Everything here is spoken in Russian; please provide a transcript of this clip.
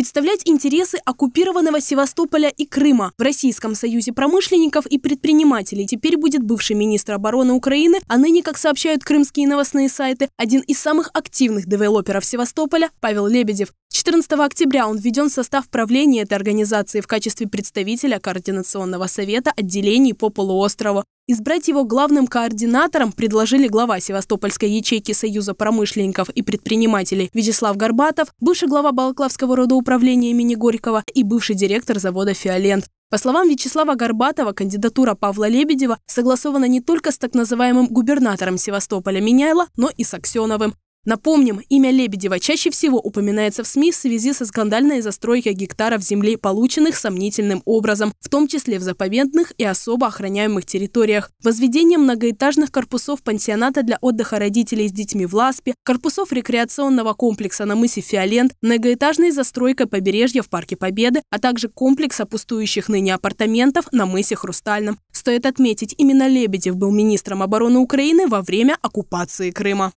представлять интересы оккупированного Севастополя и Крыма. В Российском союзе промышленников и предпринимателей теперь будет бывший министр обороны Украины, а ныне, как сообщают крымские новостные сайты, один из самых активных девелоперов Севастополя Павел Лебедев. 14 октября он введен в состав правления этой организации в качестве представителя Координационного совета отделений по полуострову. Избрать его главным координатором предложили глава Севастопольской ячейки Союза промышленников и предпринимателей Вячеслав Горбатов, бывший глава Балаклавского родоуправления имени Горького и бывший директор завода «Фиолент». По словам Вячеслава Горбатова, кандидатура Павла Лебедева согласована не только с так называемым губернатором Севастополя Миняйло, но и с Аксеновым. Напомним, имя Лебедева чаще всего упоминается в СМИ в связи со скандальной застройкой гектаров земли, полученных сомнительным образом, в том числе в заповедных и особо охраняемых территориях, возведением многоэтажных корпусов пансионата для отдыха родителей с детьми в Ласпе, корпусов рекреационного комплекса на мысе Фиолент, многоэтажной застройкой побережья в Парке Победы, а также комплекса пустующих ныне апартаментов на мысе Хрустальном. Стоит отметить, именно Лебедев был министром обороны Украины во время оккупации Крыма.